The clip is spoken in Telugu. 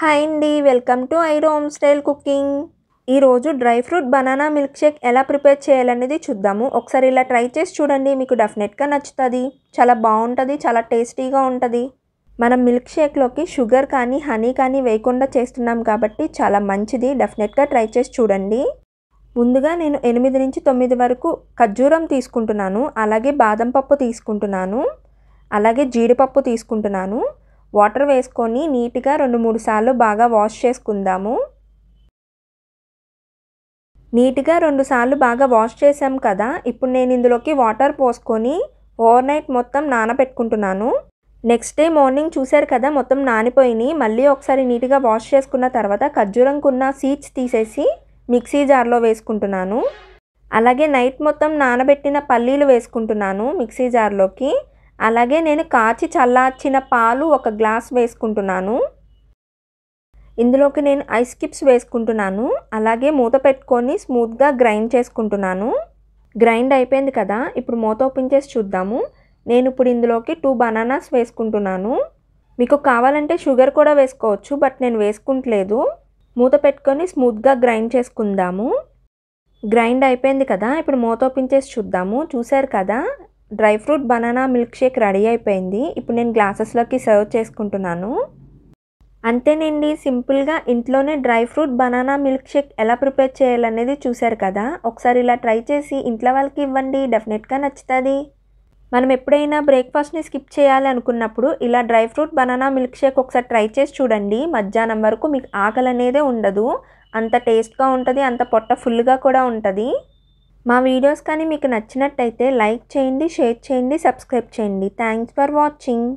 హాయ్ అండి వెల్కమ్ టు ఐరో హోమ్ స్టైల్ కుకింగ్ ఈరోజు dry fruit banana milkshake ఎలా ప్రిపేర్ చేయాలనేది చూద్దాము ఒకసారి ఇలా ట్రై చేసి చూడండి మీకు డెఫినెట్గా నచ్చుతుంది చాలా బాగుంటుంది చాలా టేస్టీగా ఉంటుంది మనం మిల్క్ షేక్లోకి షుగర్ కానీ హనీ కానీ వేయకుండా చేస్తున్నాం కాబట్టి చాలా మంచిది డెఫినెట్గా ట్రై చేసి చూడండి ముందుగా నేను ఎనిమిది నుంచి తొమ్మిది వరకు ఖర్జూరం తీసుకుంటున్నాను అలాగే బాదం పప్పు తీసుకుంటున్నాను అలాగే జీడిపప్పు తీసుకుంటున్నాను వాటర్ వేసుకొని నీట్గా రెండు మూడు సార్లు బాగా వాష్ చేసుకుందాము నీట్గా రెండు సార్లు బాగా వాష్ చేసాం కదా ఇప్పుడు నేను ఇందులోకి వాటర్ పోసుకొని ఓవర్ నైట్ మొత్తం నానబెట్టుకుంటున్నాను నెక్స్ట్ డే మార్నింగ్ చూశారు కదా మొత్తం నానిపోయినాయి మళ్ళీ ఒకసారి నీట్గా వాష్ చేసుకున్న తర్వాత ఖర్జూరంకున్న సీడ్స్ తీసేసి మిక్సీ జార్లో వేసుకుంటున్నాను అలాగే నైట్ మొత్తం నానబెట్టిన పల్లీలు వేసుకుంటున్నాను మిక్సీ జార్లోకి అలాగే నేను కాచి చల్లార్చిన పాలు ఒక గ్లాస్ వేసుకుంటున్నాను ఇందులోకి నేను ఐస్ కిప్స్ వేసుకుంటున్నాను అలాగే మూత పెట్టుకొని స్మూత్గా గ్రైండ్ చేసుకుంటున్నాను గ్రైండ్ అయిపోయింది కదా ఇప్పుడు మూత ఓపెన్ చేసి చూద్దాము నేను ఇప్పుడు ఇందులోకి టూ బనానాస్ వేసుకుంటున్నాను మీకు కావాలంటే షుగర్ కూడా వేసుకోవచ్చు బట్ నేను వేసుకుంటలేదు మూత పెట్టుకొని స్మూత్గా గ్రైండ్ చేసుకుందాము గ్రైండ్ అయిపోయింది కదా ఇప్పుడు మూత ఓపెన్ చేసి చూద్దాము చూసారు కదా dry fruit banana milkshake ready అయిపోయింది ఇప్పుడు నేను గ్లాసెస్లోకి సర్వ్ చేసుకుంటున్నాను అంతేనండి సింపుల్గా ఇంట్లోనే dry fruit banana milkshake ఎలా ప్రిపేర్ చేయాలనేది చూశారు కదా ఒకసారి ఇలా ట్రై చేసి ఇంట్లో వాళ్ళకి ఇవ్వండి డెఫినెట్గా నచ్చుతుంది మనం ఎప్పుడైనా బ్రేక్ఫాస్ట్ని స్కిప్ చేయాలి అనుకున్నప్పుడు ఇలా dry fruit banana milkshake ఒకసారి ట్రై చేసి చూడండి మధ్యాహ్నం వరకు మీకు ఆకలి అనేదే ఉండదు అంత టేస్ట్గా ఉంటుంది అంత పొట్ట ఫుల్గా కూడా ఉంటుంది మా వీడియోస్ కానీ మీకు నచ్చినట్టయితే లైక్ చేయండి షేర్ చేయండి సబ్స్క్రైబ్ చేయండి థ్యాంక్స్ ఫర్ వాచింగ్